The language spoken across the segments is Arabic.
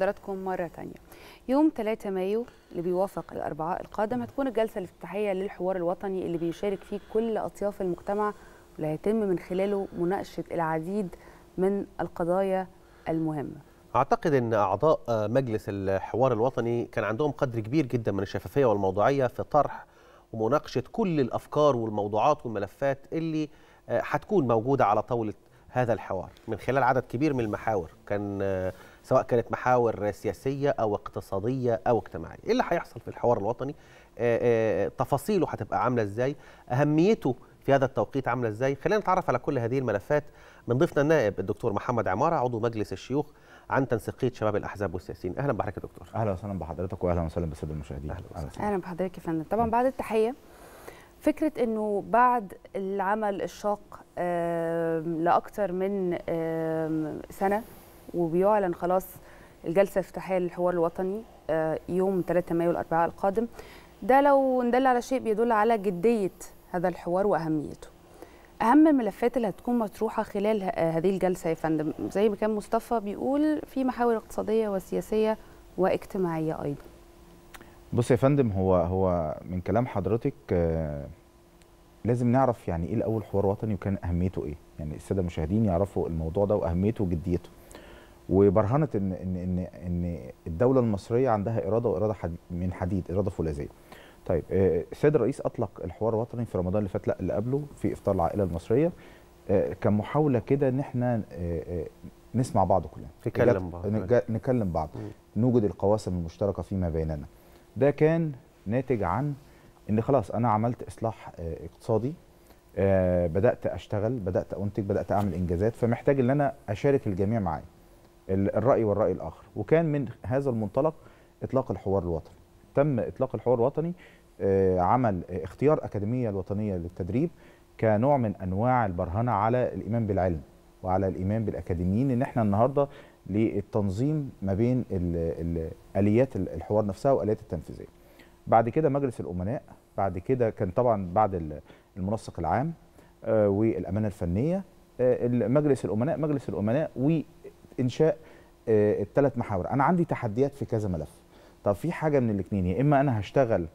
حضراتكم مرة تانية يوم 3 مايو اللي بيوافق الأربعاء القادم هتكون الجلسة الافتتاحية للحوار الوطني اللي بيشارك فيه كل أطياف المجتمع واللي هيتم من خلاله مناقشة العديد من القضايا المهمة أعتقد أن أعضاء مجلس الحوار الوطني كان عندهم قدر كبير جدا من الشفافية والموضوعية في طرح ومناقشة كل الأفكار والموضوعات والملفات اللي هتكون موجودة على طاولة هذا الحوار من خلال عدد كبير من المحاور كان سواء كانت محاور سياسيه او اقتصاديه او اجتماعيه ايه اللي هيحصل في الحوار الوطني آه، آه، تفاصيله هتبقى عامله ازاي اهميته في هذا التوقيت عامله ازاي خلينا نتعرف على كل هذه الملفات من ضيفنا النائب الدكتور محمد عماره عضو مجلس الشيوخ عن تنسيقيه شباب الاحزاب والسياسيين اهلا بحضرتك يا دكتور اهلا وسهلا بحضرتك واهلا وسهلا بالساده المشاهدين اهلا وسهلا بحضرتك يا فندم طبعا بعد التحيه فكره انه بعد العمل الشاق لاكثر من سنه وبيعلن خلاص الجلسه الافتتاحيه للحوار الوطني آه، يوم 3 مايو الاربعاء القادم ده لو ندل على شيء بيدل على جديه هذا الحوار واهميته اهم الملفات اللي هتكون مطروحه خلال آه، هذه الجلسه يا فندم زي ما كان مصطفى بيقول في محاور اقتصاديه وسياسيه واجتماعيه ايضا بص يا فندم هو هو من كلام حضرتك آه، لازم نعرف يعني ايه الاول حوار وطني وكان اهميته ايه يعني الساده المشاهدين يعرفوا الموضوع ده واهميته وجديته وبرهنت ان ان ان ان الدوله المصريه عندها اراده واراده حديد من حديد اراده فولاذيه. طيب آه، السيد الرئيس اطلق الحوار الوطني في رمضان اللي فات لا اللي قبله في افطار العائله المصريه آه، كان محاوله كده ان احنا آه، نسمع بعض كلنا نتكلم بعض نكلم بعض نوجد القواسم المشتركه فيما بيننا ده كان ناتج عن ان خلاص انا عملت اصلاح اقتصادي بدات اشتغل بدات انتج بدات اعمل انجازات فمحتاج ان انا اشارك الجميع معايا الراي والراي الاخر وكان من هذا المنطلق اطلاق الحوار الوطني تم اطلاق الحوار الوطني آه، عمل اختيار اكاديميه الوطنيه للتدريب كنوع من انواع البرهنه على الايمان بالعلم وعلى الايمان بالاكاديميين ان احنا النهارده للتنظيم ما بين اليات الحوار نفسها واليات التنفيذيه بعد كده مجلس الامناء بعد كده كان طبعا بعد المنسق العام آه، والامانه الفنيه آه، مجلس الامناء مجلس الامناء و انشاء آه، الثلاث محاور انا عندي تحديات في كذا ملف طب في حاجه من الاثنين يا اما انا هشتغل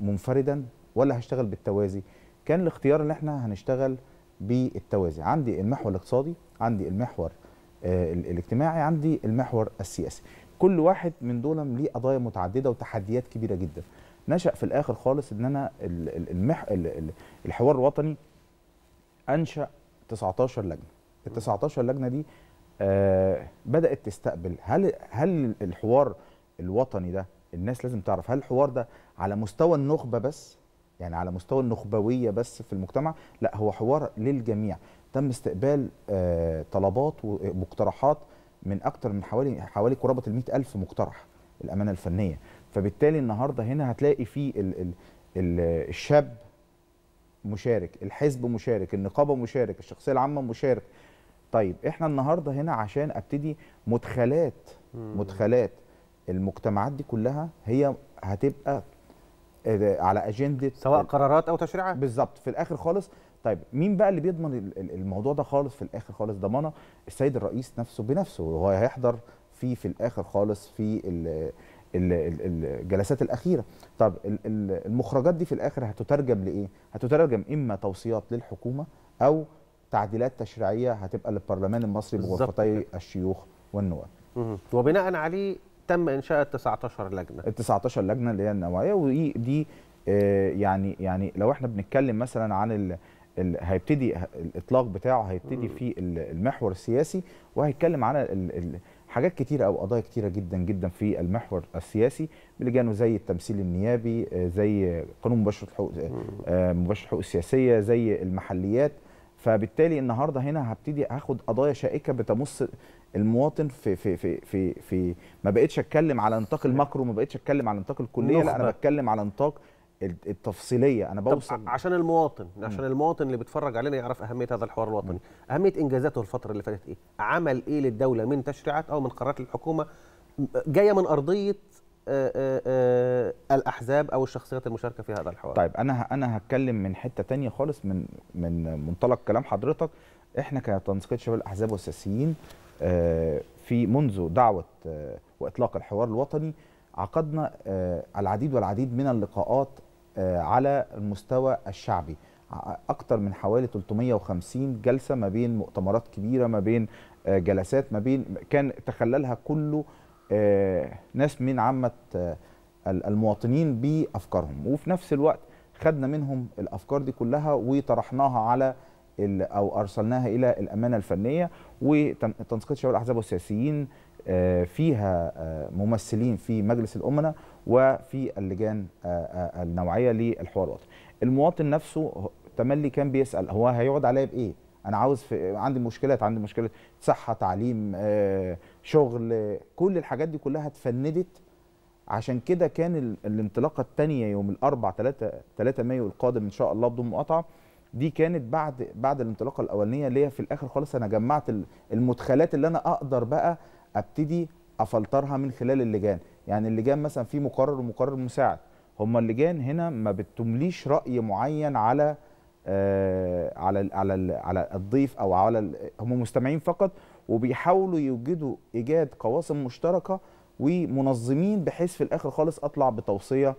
منفردا ولا هشتغل بالتوازي كان الاختيار ان احنا هنشتغل بالتوازي عندي المحور الاقتصادي عندي المحور آه، الاجتماعي عندي المحور السياسي كل واحد من دول ليه قضايا متعدده وتحديات كبيره جدا نشا في الاخر خالص ان انا المح... الحوار الوطني انشا 19 لجنه ال 19 لجنه دي آه، بدات تستقبل هل هل الحوار الوطني ده الناس لازم تعرف هل الحوار ده على مستوى النخبه بس يعني على مستوى النخبويه بس في المجتمع لا هو حوار للجميع تم استقبال آه، طلبات ومقترحات من اكتر من حوالي حوالي قرابه ال ألف مقترح الامانه الفنيه فبالتالي النهارده هنا هتلاقي في ال ال ال الشاب مشارك الحزب مشارك النقابه مشارك الشخصيه العامه مشارك طيب احنا النهارده هنا عشان ابتدي مدخلات مدخلات المجتمعات دي كلها هي هتبقى آه، على اجنده سواء قرارات او تشريعات بالظبط في الاخر خالص طيب مين بقى اللي بيضمن الموضوع ده خالص في الاخر خالص ضمانه السيد الرئيس نفسه بنفسه وهو هيحضر في في الاخر خالص في الجلسات الاخيره طب المخرجات دي في الاخر هتترجم لايه هتترجم اما توصيات للحكومه او تعديلات تشريعيه هتبقى للبرلمان المصري بغرفتي الشيوخ والنواب. وبناء عليه تم انشاء ال 19 لجنه. ال 19 لجنه اللي هي النوعيه ودي آه، يعني يعني لو احنا بنتكلم مثلا عن ال هيبتدي الاطلاق بتاعه هيبتدي في المحور السياسي وهيتكلم على حاجات كتيره او قضايا كتيره جدا جدا في المحور السياسي بلجانه زي التمثيل النيابي آه، زي قانون مباشره الحقوق آه، مباشره الحقوق السياسيه زي المحليات فبالتالي النهارده هنا هبتدي اخد قضايا شائكه بتمس المواطن في في في في, في ما بقتش اتكلم على نطاق الماكرو ما بقتش اتكلم على نطاق الكليه لا انا بتكلم على نطاق التفصيليه انا بوصل طب عشان المواطن عشان المواطن اللي بيتفرج علينا يعرف اهميه هذا الحوار الوطني اهميه انجازاته الفتره اللي فاتت ايه عمل ايه للدوله من تشريعات او من قرارات الحكومه جايه من ارضيه آه، آه، آه، الاحزاب او الشخصيات المشاركه في هذا الحوار طيب انا انا هتكلم من حته تانية خالص من من منطلق كلام حضرتك احنا كتنسيقيه شباب الاحزاب والسياسيين في منذ دعوه واطلاق الحوار الوطني عقدنا العديد والعديد من اللقاءات على المستوى الشعبي اكثر من حوالي 350 جلسه ما بين مؤتمرات كبيره ما بين جلسات ما بين كان تخللها كله آه، ناس من عامه آه، المواطنين بافكارهم وفي نفس الوقت خدنا منهم الافكار دي كلها وطرحناها على او ارسلناها الى الامانه الفنيه وتنسيقيه شباب الاحزاب والسياسيين آه، فيها ممثلين في مجلس الامناء وفي اللجان النوعيه للحوار الوطني. المواطن نفسه تملي كان بيسال هو هيقعد عليا بايه؟ انا عاوز في عندي مشكلات عندي مشكله صحه تعليم آه، شغل كل الحاجات دي كلها اتفندت عشان كده كان الانطلاقه الثانيه يوم الاربع 3 3 مايو القادم ان شاء الله بدون مقاطعه دي كانت بعد بعد الانطلاقه الاولانيه اللي هي في الاخر خالص انا جمعت المدخلات اللي انا اقدر بقى ابتدي افلترها من خلال اللجان يعني اللجان مثلا في مقرر ومقرر مساعد هما اللجان هنا ما بتمليش راي معين على آه، على على على الضيف او على هم مستمعين فقط وبيحاولوا يوجدوا ايجاد قواسم مشتركه ومنظمين بحيث في الاخر خالص اطلع بتوصيه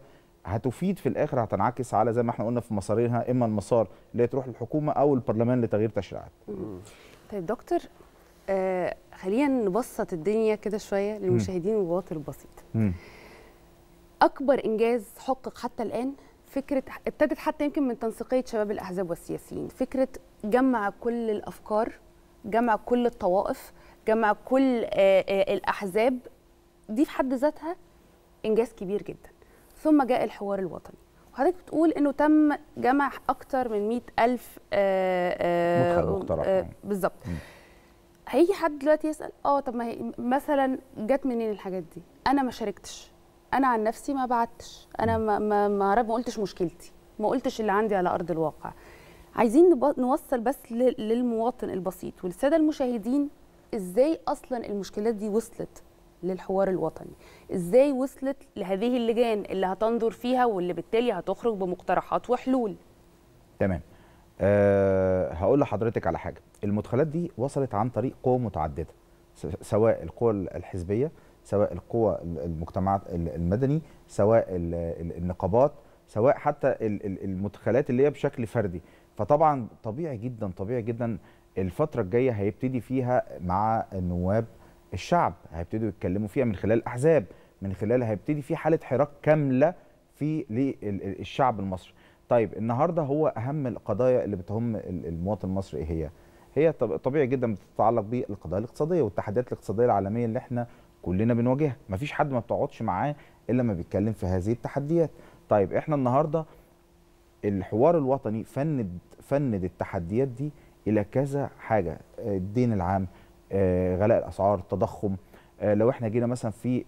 هتفيد في الاخر هتنعكس على زي ما احنا قلنا في مسارينها اما المسار اللي تروح للحكومه او البرلمان لتغيير تشريعات. طيب دكتور آه خلينا نبسط الدنيا كده شويه للمشاهدين والواطن البسيط. اكبر انجاز حقق حتى الان فكره ابتدت حتى يمكن من تنسيقيه شباب الاحزاب والسياسيين فكره جمع كل الافكار جمع كل الطوائف جمع كل الاحزاب دي في حد ذاتها انجاز كبير جدا ثم جاء الحوار الوطني وحضرتك بتقول انه تم جمع اكتر من مئة الف مقترح بالظبط هيجي حد دلوقتي يسال اه طب ما هي مثلا جت منين الحاجات دي انا ما شاركتش انا عن نفسي ما بعتش انا ما ما, ما, ما قلتش مشكلتي ما قلتش اللي عندي على ارض الواقع عايزين نوصل بس للمواطن البسيط والساده المشاهدين ازاي اصلا المشكلات دي وصلت للحوار الوطني ازاي وصلت لهذه اللجان اللي هتنظر فيها واللي بالتالي هتخرج بمقترحات وحلول تمام أه هقول لحضرتك على حاجه المدخلات دي وصلت عن طريق قوى متعدده سواء القوى الحزبيه سواء القوى المجتمعات المدني سواء النقابات سواء حتى المدخلات اللي هي بشكل فردي فطبعا طبيعي جدا طبيعي جدا الفترة الجاية هيبتدي فيها مع النواب الشعب هيبتدوا يتكلموا فيها من خلال الأحزاب من خلال هيبتدي في حالة حراك كاملة في للشعب المصري طيب النهاردة هو أهم القضايا اللي بتهم المواطن المصري إيه هي؟ هي طبيعي جدا بتتعلق بالقضايا الاقتصادية والتحديات الاقتصادية العالمية اللي احنا كلنا بنواجهها مفيش حد ما بتقعدش معاه الا لما بيتكلم في هذه التحديات طيب احنا النهارده الحوار الوطني فند فند التحديات دي الى كذا حاجه آه، الدين العام آه، غلاء الاسعار التضخم آه، لو احنا جينا مثلا في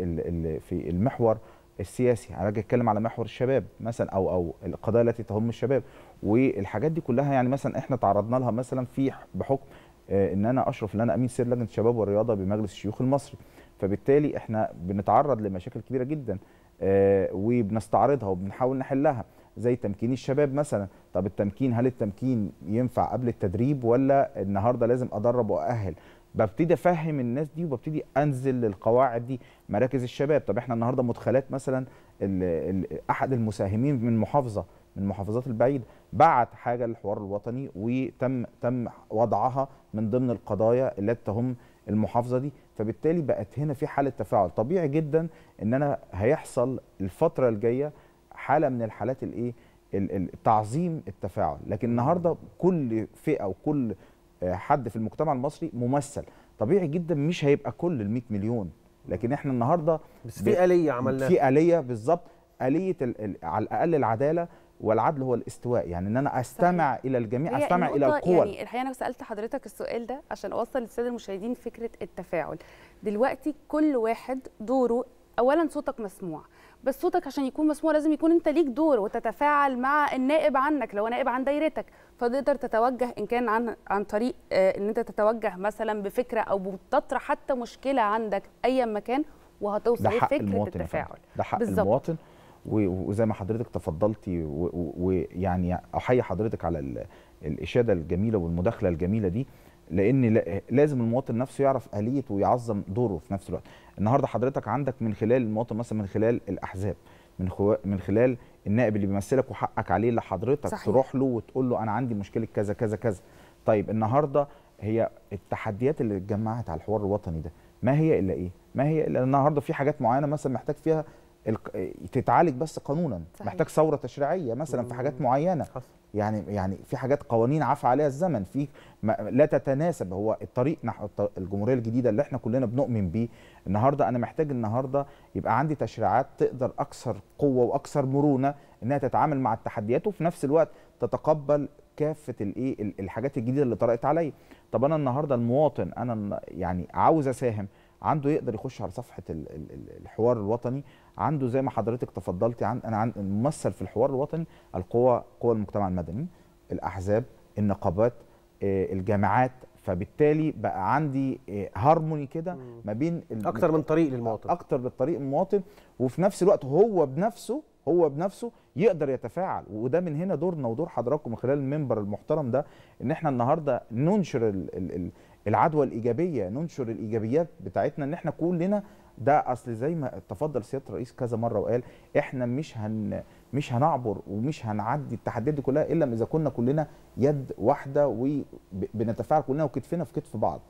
في المحور السياسي انا اجي اتكلم على محور الشباب مثلا او او القضايا التي تهم الشباب والحاجات دي كلها يعني مثلا احنا تعرضنا لها مثلا في بحكم ان انا اشرف ان انا امين سر لجنه الشباب والرياضه بمجلس الشيوخ المصري فبالتالي احنا بنتعرض لمشاكل كبيره جدا آه، وبنستعرضها وبنحاول نحلها زي تمكين الشباب مثلا طب التمكين هل التمكين ينفع قبل التدريب ولا النهارده لازم ادرب وااهل ببتدي افهم الناس دي وببتدي انزل للقواعد دي مراكز الشباب طب احنا النهارده مدخلات مثلا احد المساهمين من محافظه من المحافظات البعيده بعت حاجه للحوار الوطني وتم تم وضعها من ضمن القضايا التي تهم المحافظه دي فبالتالي بقت هنا في حاله تفاعل طبيعي جدا ان انا هيحصل الفتره الجايه حاله من الحالات الايه تعظيم التفاعل لكن النهارده كل فئه وكل آه، حد في المجتمع المصري ممثل طبيعي جدا مش هيبقى كل ال 100 مليون لكن احنا النهارده بس في اليه عملناها في اليه بالظبط اليه على الاقل العداله والعدل هو الاستواء يعني ان انا استمع صحيح. الى الجميع استمع الى القوى يعني الحقيقه انا سالت حضرتك السؤال ده عشان اوصل للساده المشاهدين فكره التفاعل دلوقتي كل واحد دوره اولا صوتك مسموع بس صوتك عشان يكون مسموع لازم يكون انت ليك دور وتتفاعل مع النائب عنك لو نائب عن دايرتك فتقدر تتوجه ان كان عن عن طريق آه، ان انت تتوجه مثلا بفكره او بتطرح حتى مشكله عندك ايا ما كان وهتوصل لفكره التفاعل ده حق المواطن وزي ما حضرتك تفضلتي ويعني احيي حضرتك على الاشاده الجميله والمداخله الجميله دي لان لازم المواطن نفسه يعرف اليه ويعظم دوره في نفس الوقت النهارده حضرتك عندك من خلال المواطن مثلا من خلال الاحزاب من من خلال النائب اللي بيمثلك وحقك عليه اللي حضرتك صحيح. تروح له وتقول له انا عندي مشكله كذا كذا كذا طيب النهارده هي التحديات اللي اتجمعت على الحوار الوطني ده ما هي الا ايه ما هي الا النهارده في حاجات معينه مثلا محتاج فيها تتعالج بس قانونا صحيح. محتاج ثوره تشريعيه مثلا في حاجات معينه يعني يعني في حاجات قوانين عفى عليها الزمن في لا تتناسب هو الطريق نحو الجمهوريه الجديده اللي احنا كلنا بنؤمن بيه النهارده انا محتاج النهارده يبقى عندي تشريعات تقدر اكثر قوه واكثر مرونه انها تتعامل مع التحديات وفي نفس الوقت تتقبل كافه الايه الحاجات الجديده اللي طرقت عليا طب انا النهارده المواطن انا يعني عاوز اساهم عنده يقدر يخش على صفحه الحوار الوطني عنده زي ما حضرتك تفضلتي عن انا عن ممثل في الحوار الوطني القوى قوى المجتمع المدني الاحزاب النقابات آه، الجامعات فبالتالي بقى عندي آه، هارموني كده ما بين اكتر من طريق للمواطن اكتر طريق المواطن وفي نفس الوقت هو بنفسه هو بنفسه يقدر يتفاعل وده من هنا دورنا ودور حضراتكم من خلال المنبر المحترم ده ان احنا النهارده ننشر العدوى الايجابيه ننشر الايجابيات بتاعتنا ان احنا كلنا ده اصل زي ما تفضل سياده الرئيس كذا مره وقال احنا مش هن مش هنعبر ومش هنعدي التحديات دي كلها الا اذا كنا كلنا يد واحده وبنتفاعل كلنا وكتفنا في كتف بعض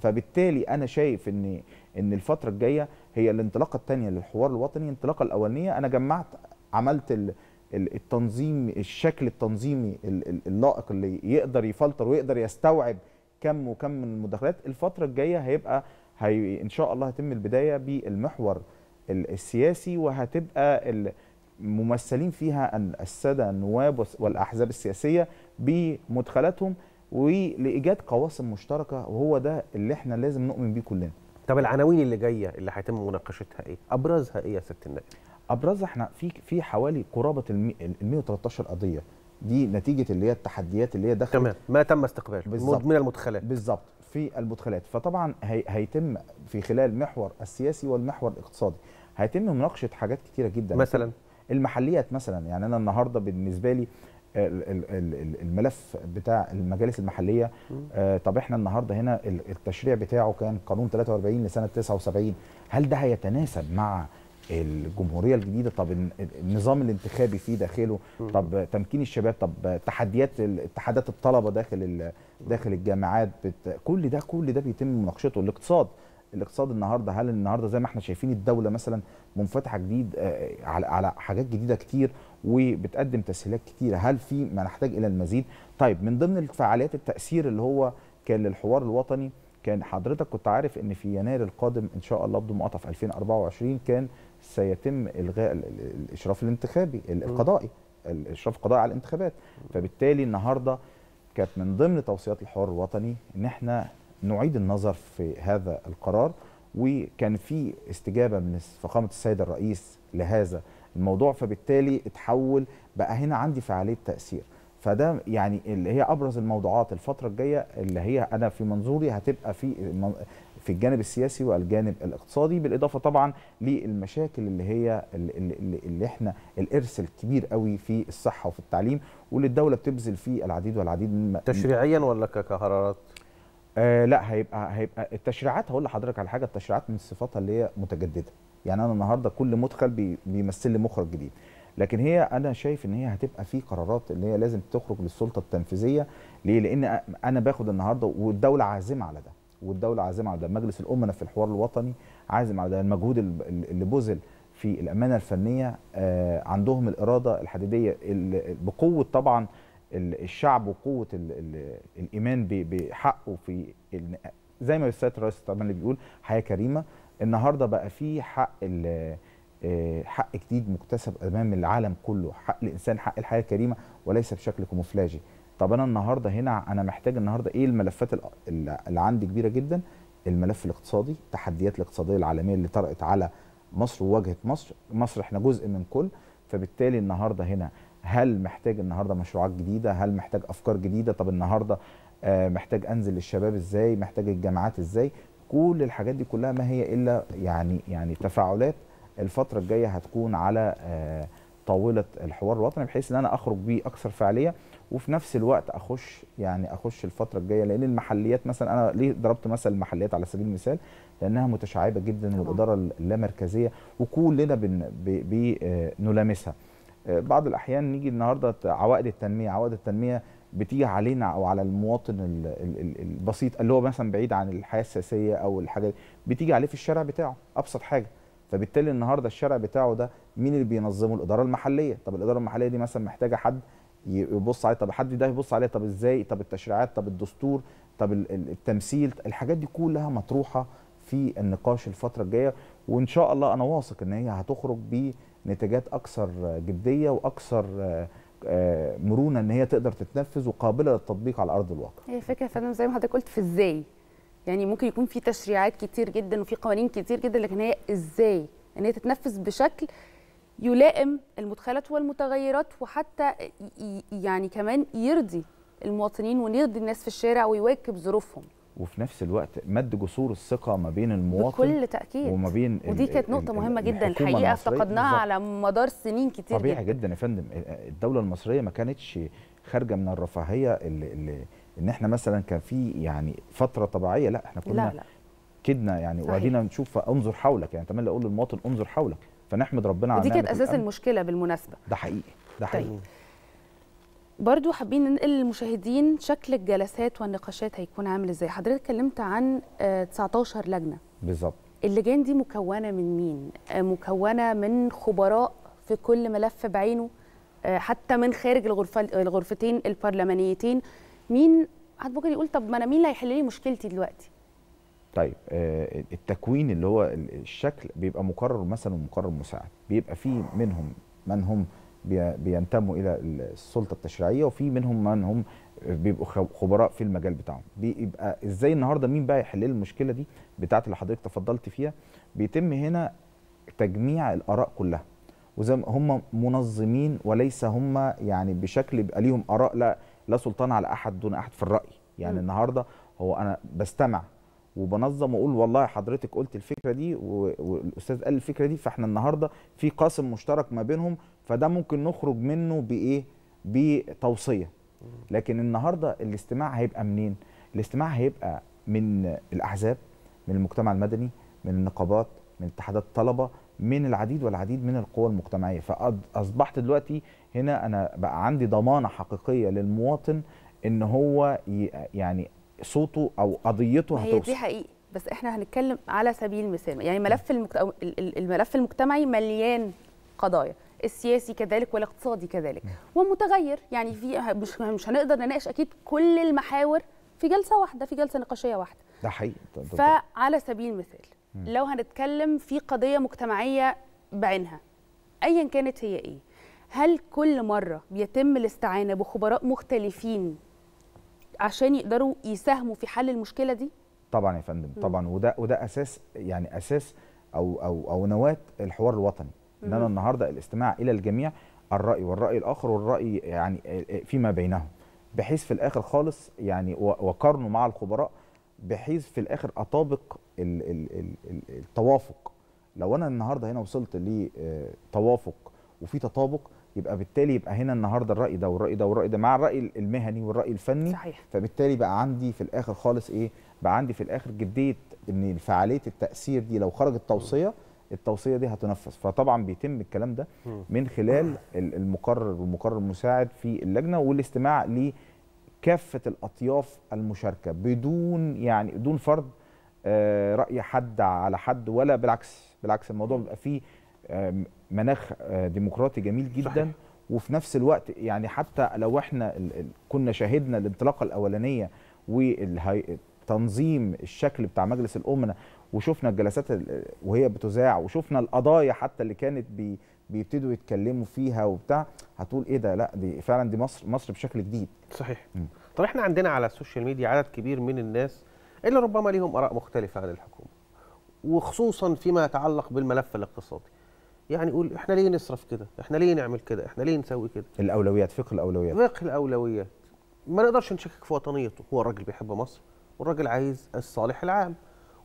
فبالتالي انا شايف ان ان الفتره الجايه هي الانطلاقه الثانيه للحوار الوطني الانطلاقه الاولانيه انا جمعت عملت التنظيم الشكل التنظيمي اللائق اللي يقدر يفلتر ويقدر يستوعب كم وكم من المداخلات الفتره الجايه هيبقى هي ان شاء الله هتم البدايه بالمحور السياسي وهتبقى الممثلين فيها الساده النواب والاحزاب السياسيه بمدخلاتهم ولايجاد قواسم مشتركه وهو ده اللي احنا لازم نؤمن بيه كلنا. طب العناوين اللي جايه اللي هيتم مناقشتها ايه؟ ابرزها ايه يا ست النائب؟ ابرزها احنا في في حوالي قرابه ال 113 قضيه دي نتيجه اللي هي التحديات اللي هي دخلت تمام ما تم استقباله من المدخلات بالظبط في المدخلات فطبعا هي هيتم في خلال المحور السياسي والمحور الاقتصادي هيتم مناقشه حاجات كتيره جدا مثلا المحليات مثلا يعني انا النهارده بالنسبه لي الملف بتاع المجالس المحليه آه، طب احنا النهارده هنا التشريع بتاعه كان قانون 43 لسنه 79 هل ده هيتناسب مع الجمهوريه الجديده طب النظام الانتخابي فيه داخله طب تمكين الشباب طب تحديات اتحادات الطلبه داخل داخل الجامعات بت... كل ده كل ده بيتم مناقشته الاقتصاد الاقتصاد النهارده هل النهارده زي ما احنا شايفين الدوله مثلا منفتحه جديد آه، آه، على على حاجات جديده كتير وبتقدم تسهيلات كتيره هل في ما نحتاج الى المزيد طيب من ضمن الفعاليات التاثير اللي هو كان للحوار الوطني كان حضرتك كنت عارف ان في يناير القادم ان شاء الله بدون مقاطعه في 2024 كان سيتم الغاء الاشراف الانتخابي القضائي الاشراف القضائي على الانتخابات فبالتالي النهارده كانت من ضمن توصيات الحوار الوطني ان احنا نعيد النظر في هذا القرار وكان في استجابه من فخامه السيد الرئيس لهذا الموضوع فبالتالي اتحول بقى هنا عندي فعاليه تاثير فده يعني اللي هي ابرز الموضوعات الفتره الجايه اللي هي انا في منظوري هتبقى في في الجانب السياسي والجانب الاقتصادي بالاضافه طبعا للمشاكل اللي هي اللي, اللي احنا الارث الكبير قوي في الصحه وفي التعليم واللي الدوله بتبذل فيه العديد والعديد من تشريعيا ولا كقرارات؟ آه لا هيبقى هيبقى التشريعات هقول لحضرتك على حاجه التشريعات من صفاتها اللي هي متجدده يعني انا النهارده كل مدخل بيمثل لي مخرج جديد لكن هي انا شايف ان هي هتبقى في قرارات اللي هي لازم تخرج للسلطه التنفيذيه ليه لان انا باخد النهارده والدوله عازمه على ده والدوله عازمه على ده مجلس الامه في الحوار الوطني عازم على ده المجهود اللي بذل في الامانه الفنيه آه، عندهم الاراده الحديديه بقوه طبعا الشعب وقوه الايمان بحقه في زي ما السيد الرئيس اللي بيقول حياه كريمه النهارده بقى في حق آه، حق جديد مكتسب امام العالم كله حق الانسان حق الحياه الكريمه وليس بشكل كوموفلاجي طب انا النهارده هنا انا محتاج النهارده ايه الملفات اللي عندي كبيره جدا الملف الاقتصادي التحديات الاقتصاديه العالميه اللي طرأت على مصر وواجهت مصر مصر احنا جزء من كل فبالتالي النهارده هنا هل محتاج النهارده مشروعات جديده هل محتاج افكار جديده طب النهارده آه، محتاج انزل للشباب ازاي محتاج الجامعات ازاي كل الحاجات دي كلها ما هي الا يعني يعني تفاعلات الفتره الجايه هتكون على آه، طاوله الحوار الوطني بحيث ان انا اخرج بيه اكثر فعاليه وفي نفس الوقت اخش يعني اخش الفتره الجايه لان المحليات مثلا انا ليه ضربت مثلا المحليات على سبيل المثال لانها متشعبه جدا والاداره اللامركزيه وكلنا بنلامسها آه، آه، بعض الاحيان نيجي النهارده عوائد التنميه عوائد التنميه بتيجي علينا او على المواطن البسيط اللي هو مثلا بعيد عن الحياه السياسيه او الحاجه بتيجي عليه في الشارع بتاعه ابسط حاجه فبالتالي النهارده الشارع بتاعه ده مين اللي بينظمه الاداره المحليه طب الاداره المحليه دي مثلا محتاجه حد يبص عليه طب حد ده يبص عليه طب ازاي طب التشريعات طب الدستور طب التمثيل الحاجات دي كلها مطروحه في النقاش الفتره الجايه وان شاء الله انا واثق ان هي هتخرج بنتاجات اكثر جديه واكثر آه، آه، مرونه ان هي تقدر تتنفذ وقابله للتطبيق على ارض الواقع. هي فكره فعلا زي ما حضرتك قلت في ازاي يعني ممكن يكون في تشريعات كتير جدا وفي قوانين كتير جدا لكن هي ازاي ان هي تتنفذ بشكل يلائم المدخلات والمتغيرات وحتى يعني كمان يرضي المواطنين ويرضي الناس في الشارع ويواكب ظروفهم وفي نفس الوقت مد جسور الثقه ما بين المواطن بكل تاكيد وما بين ودي كانت نقطه مهمه جدا الحقيقه افتقدناها على مدار سنين كتير طبيعي جدا, جداً يا فندم آه، آه، الدوله المصريه ما كانتش خارجه من الرفاهيه اللي, اللي ان احنا مثلا كان في يعني فتره طبيعيه لا احنا كنا لا لا. كدنا يعني وادينا نشوف انظر حولك يعني تملي اقول للمواطن انظر حولك فنحمد ربنا على دي كانت اساس المشكله بالمناسبه ده حقيقي ده حقيقي طيب. برضو حابين ننقل للمشاهدين شكل الجلسات والنقاشات هيكون عامل ازاي حضرتك اتكلمت عن 19 آه، لجنه بالظبط اللجان دي مكونه من مين آه، مكونه من خبراء في كل ملف بعينه آه، حتى من خارج الغرفه الغرفتين البرلمانيتين مين حد ممكن يقول طب ما انا مين اللي هيحل لي مشكلتي دلوقتي طيب آه، التكوين اللي هو الشكل بيبقى مقرر مثلا ومقرر مساعد بيبقى في منهم من هم بينتموا الى السلطه التشريعيه وفي منهم من هم بيبقوا خبراء في المجال بتاعهم بيبقى ازاي النهارده مين بقى يحل المشكله دي بتاعه اللي حضرتك تفضلت فيها بيتم هنا تجميع الاراء كلها وزي هم منظمين وليس هم يعني بشكل يبقى ليهم اراء لا لا سلطان على احد دون احد في الراي يعني م. النهارده هو انا بستمع وبنظم واقول والله حضرتك قلت الفكره دي والاستاذ قال الفكره دي فاحنا النهارده في قاسم مشترك ما بينهم فده ممكن نخرج منه بايه بتوصيه لكن النهارده الاستماع هيبقى منين الاستماع هيبقى من الاحزاب من المجتمع المدني من النقابات من اتحادات الطلبه من العديد والعديد من القوى المجتمعيه فاصبحت دلوقتي هنا انا بقى عندي ضمانه حقيقيه للمواطن ان هو يعني صوته او قضيته هتوصل هي دي حقيقة بس احنا هنتكلم على سبيل المثال يعني ملف الملف المجتمعي مليان قضايا السياسي كذلك والاقتصادي كذلك ومتغير يعني في مش مش هنقدر نناقش اكيد كل المحاور في جلسه واحده في جلسه نقاشيه واحده ده حقيقي فعلى سبيل المثال لو هنتكلم في قضيه مجتمعيه بعينها ايا كانت هي ايه هل كل مره بيتم الاستعانه بخبراء مختلفين عشان يقدروا يساهموا في حل المشكله دي طبعا يا فندم طبعا وده وده اساس يعني اساس او او او نواه الحوار الوطني ان انا النهارده الاستماع الى الجميع الراي والراي الاخر والراي يعني فيما بينهم بحيث في الاخر خالص يعني وقارنه مع الخبراء بحيث في الاخر اطابق التوافق لو انا النهارده هنا وصلت لتوافق وفي تطابق يبقى بالتالي يبقى هنا النهارده الراي ده والراي ده والراي ده مع الراي المهني والراي الفني صحيح. فبالتالي بقى عندي في الاخر خالص ايه بقى عندي في الاخر جديه ان فعاليه التاثير دي لو خرجت توصيه التوصيه دي هتنفذ فطبعا بيتم الكلام ده من خلال المقرر والمقرر المساعد في اللجنه والاستماع لكافه الاطياف المشاركه بدون يعني دون فرض آه، راي حد على حد ولا بالعكس بالعكس الموضوع بيبقى فيه آه، مناخ آه، ديمقراطي جميل جدا صحيح. وفي نفس الوقت يعني حتى لو احنا كنا شاهدنا الانطلاقه الاولانيه وتنظيم الشكل بتاع مجلس الامه وشفنا الجلسات وهي بتذاع وشفنا القضايا حتى اللي كانت بي بيبتدوا يتكلموا فيها وبتاع هتقول ايه ده لا دي فعلا دي مصر مصر بشكل جديد صحيح م. طب احنا عندنا على السوشيال ميديا عدد كبير من الناس اللي ربما ليهم اراء مختلفه عن الحكومه وخصوصا فيما يتعلق بالملف الاقتصادي يعني يقول احنا ليه نصرف كده احنا ليه نعمل كده احنا ليه نسوي كده الاولويات فقه الاولويات فقه الاولويات ما نقدرش نشكك في وطنيته هو الراجل بيحب مصر والراجل عايز الصالح العام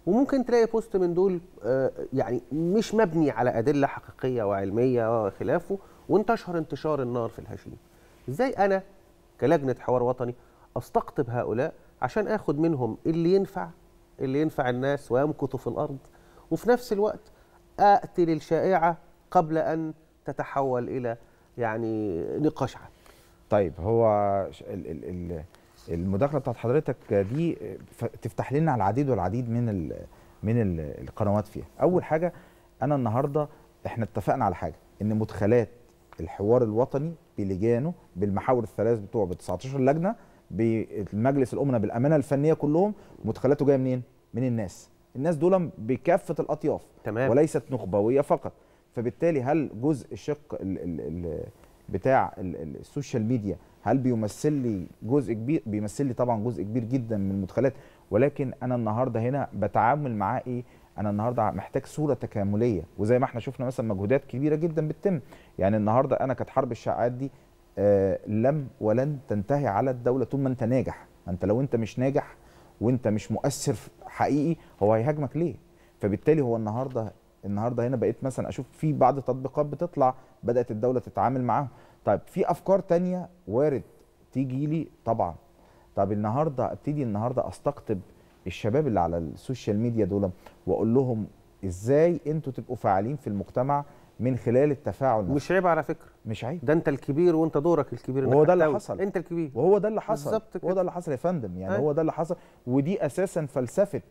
وممكن تلاقي بوست من دول آه، يعني مش مبني على ادله حقيقيه وعلميه وخلافه وانتشر انتشار النار في الهشيم ازاي انا كلجنه حوار وطني استقطب هؤلاء عشان اخد منهم اللي ينفع اللي ينفع الناس ويمكث في الارض وفي نفس الوقت اقتل الشائعه قبل أن تتحول إلى يعني نقاش عام طيب هو المداخلة بتاعت حضرتك دي تفتح لنا على العديد والعديد من ال من ال القنوات فيها أول حاجة أنا النهاردة احنا اتفقنا على حاجة إن مدخلات الحوار الوطني بلجانه بالمحاور الثلاث بتوع ب 19 لجنة بالمجلس الأمنة بالأمانة الفنية كلهم مدخلاته جاية منين؟ من الناس الناس دول بكافة الأطياف تمام. وليست نخبوية فقط فبالتالي هل جزء الشق الـ الـ الـ بتاع الـ السوشيال ميديا هل بيمثل لي جزء كبير بيمثل لي طبعا جزء كبير جدا من المدخلات ولكن انا النهارده هنا بتعامل معاه ايه انا النهارده محتاج صوره تكامليه وزي ما احنا شفنا مثلا مجهودات كبيره جدا بتتم يعني النهارده انا كانت حرب الشعاعات دي آه لم ولن تنتهي على الدوله طول ما انت ناجح انت لو انت مش ناجح وانت مش مؤثر حقيقي هو هيهاجمك ليه فبالتالي هو النهارده النهارده هنا بقيت مثلا اشوف في بعض التطبيقات بتطلع بدات الدوله تتعامل معاهم طيب في افكار تانية وارد تيجي لي طبعا طب النهارده ابتدي النهارده استقطب الشباب اللي على السوشيال ميديا دول واقول لهم ازاي انتوا تبقوا فاعلين في المجتمع من خلال التفاعل مش عيب على فكره مش عيب ده انت الكبير وانت دورك الكبير هو ده اللي حصل انت الكبير وهو ده اللي حصل بالظبط هو ده اللي حصل يا فندم يعني أي. هو ده اللي حصل ودي اساسا فلسفه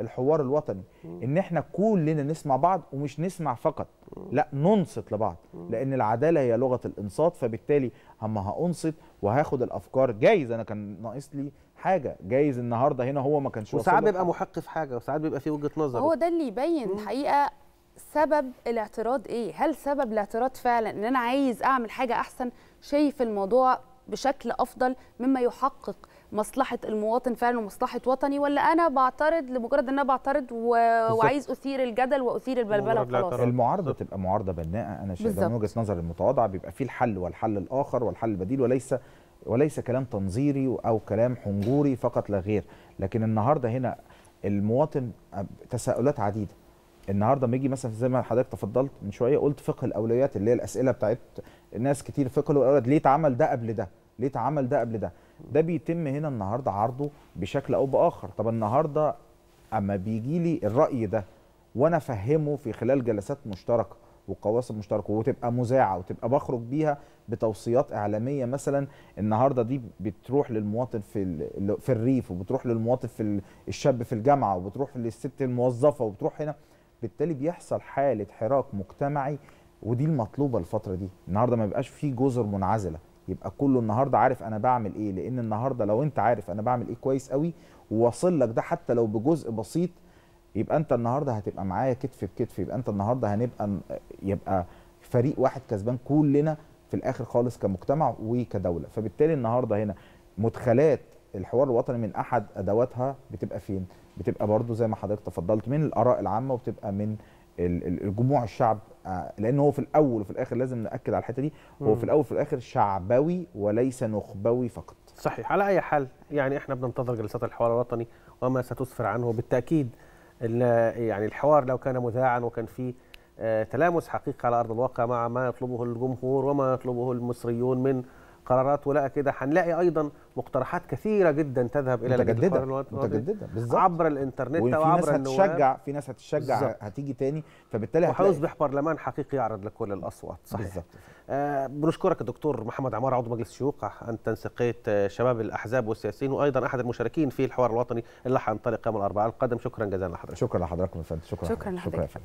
الحوار الوطني ان احنا كلنا نسمع بعض ومش نسمع فقط لا ننصت لبعض لان العداله هي لغه الانصات فبالتالي اما هانصت وهاخد الافكار جايز انا كان ناقص لي حاجه جايز النهارده هنا هو ما كانش وساعات بيبقى محق في حاجه وساعات بيبقى فيه وجهه نظر هو ده اللي يبين الحقيقه سبب الاعتراض ايه هل سبب الاعتراض فعلا ان انا عايز اعمل حاجه احسن شايف الموضوع بشكل افضل مما يحقق مصلحه المواطن فعلا ومصلحه وطني ولا انا بعترض لمجرد ان انا بعترض و... وعايز اثير الجدل واثير البلبله وخلاص المعارضه تبقى معارضه بناءه انا شايف من وجهه نظر المتواضعه بيبقى فيه الحل والحل الاخر والحل البديل وليس وليس كلام تنظيري او كلام حنجوري فقط لا غير لكن النهارده هنا المواطن تساؤلات عديده النهارده لما يجي مثلا زي ما حضرتك تفضلت من شويه قلت فقه الاولويات اللي هي الاسئله بتاعت ناس كتير فقه الاولويات ليه اتعمل ده قبل ده ليه اتعمل ده قبل ده ده بيتم هنا النهارده عرضه بشكل او باخر طب النهارده اما بيجي لي الراي ده وانا افهمه في خلال جلسات مشتركه وقواسم مشتركه وتبقى مذاعه وتبقى بخرج بيها بتوصيات اعلاميه مثلا النهارده دي بتروح للمواطن في في الريف وبتروح للمواطن في الشاب في الجامعه وبتروح للست الموظفه وبتروح هنا بالتالي بيحصل حاله حراك مجتمعي ودي المطلوبه الفتره دي النهارده ما بيبقاش في جزر منعزله يبقى كله النهارده عارف انا بعمل ايه لان النهارده لو انت عارف انا بعمل ايه كويس قوي وواصل لك ده حتى لو بجزء بسيط يبقى انت النهارده هتبقى معايا كتف بكتف يبقى انت النهارده هنبقى يبقى فريق واحد كسبان كلنا في الاخر خالص كمجتمع وكدوله فبالتالي النهارده هنا مدخلات الحوار الوطني من احد ادواتها بتبقى فين بتبقى برضو زي ما حضرتك تفضلت من الاراء العامه وبتبقى من الجموع الشعب آه، لان هو في الاول وفي الاخر لازم ناكد على الحته دي هو في الاول وفي الاخر شعبوي وليس نخبوي فقط صحيح على اي حال يعني احنا بننتظر جلسات الحوار الوطني وما ستسفر عنه بالتاكيد يعني الحوار لو كان مذاعا وكان فيه آه، تلامس حقيقي على ارض الواقع مع ما يطلبه الجمهور وما يطلبه المصريون من قرارات ولا كده هنلاقي ايضا مقترحات كثيره جدا تذهب الى متجدده متجدده بالظبط عبر الانترنت او عبر النواب ناس هتشجع في ناس هتشجع هتيجي تاني فبالتالي وهيصبح برلمان حقيقي يعرض لكل الاصوات صحيح بالظبط آه بنشكرك الدكتور محمد عمار عضو مجلس الشيوخ انت انسقيت آه، شباب الاحزاب والسياسيين وايضا احد المشاركين في الحوار الوطني اللي هينطلق يوم الاربعاء القادم شكرا جزيلا لحضرتك شكرا لحضرتك فندم شكرا لحضرتك, شكرا لحضرتك.